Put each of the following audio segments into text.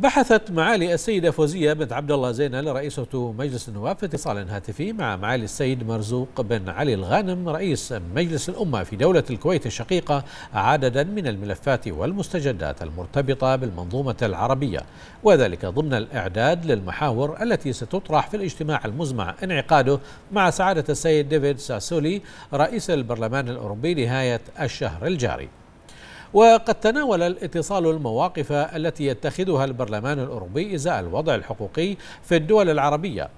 بحثت معالي السيدة فوزية بنت عبد الله زينل رئيسة مجلس النواب في اتصال هاتفي مع معالي السيد مرزوق بن علي الغانم رئيس مجلس الأمة في دولة الكويت الشقيقة عددا من الملفات والمستجدات المرتبطة بالمنظومة العربية وذلك ضمن الإعداد للمحاور التي ستطرح في الاجتماع المزمع انعقاده مع سعادة السيد ديفيد ساسولي رئيس البرلمان الأوروبي نهاية الشهر الجاري وقد تناول الاتصال المواقف التي يتخذها البرلمان الأوروبي إزاء الوضع الحقوقي في الدول العربية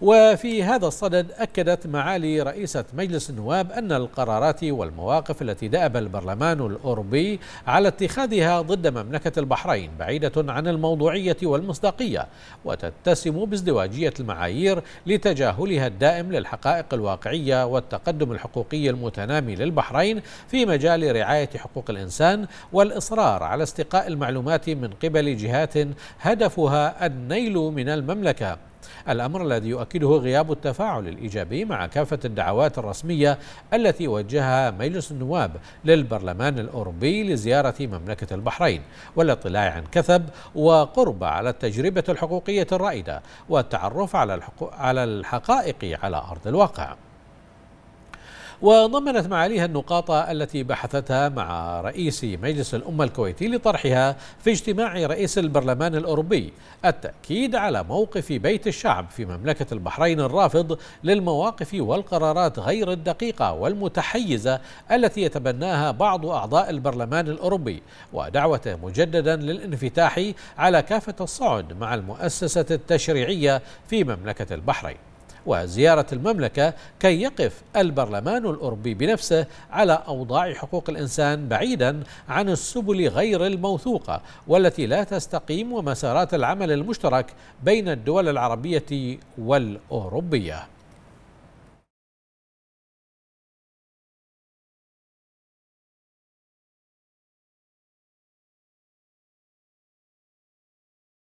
وفي هذا الصدد أكدت معالي رئيسة مجلس النواب أن القرارات والمواقف التي دأب البرلمان الأوروبي على اتخاذها ضد مملكة البحرين بعيدة عن الموضوعية والمصداقية وتتسم بازدواجية المعايير لتجاهلها الدائم للحقائق الواقعية والتقدم الحقوقي المتنامي للبحرين في مجال رعاية حقوق الإنسان والإصرار على استقاء المعلومات من قبل جهات هدفها النيل من المملكة الأمر الذي يؤكده غياب التفاعل الإيجابي مع كافة الدعوات الرسمية التي وجهها مجلس النواب للبرلمان الأوروبي لزيارة مملكة البحرين والاطلاع عن كثب وقرب على التجربة الحقوقية الرائدة والتعرف على الحقائق على أرض الواقع وضمنت معاليها النقاط التي بحثتها مع رئيس مجلس الأمة الكويتي لطرحها في اجتماع رئيس البرلمان الأوروبي التأكيد على موقف بيت الشعب في مملكة البحرين الرافض للمواقف والقرارات غير الدقيقة والمتحيزة التي يتبناها بعض أعضاء البرلمان الأوروبي ودعوته مجددا للانفتاح على كافة الصعد مع المؤسسة التشريعية في مملكة البحرين وزيارة المملكة كي يقف البرلمان الأوروبي بنفسه على أوضاع حقوق الإنسان بعيدا عن السبل غير الموثوقة والتي لا تستقيم ومسارات العمل المشترك بين الدول العربية والأوروبية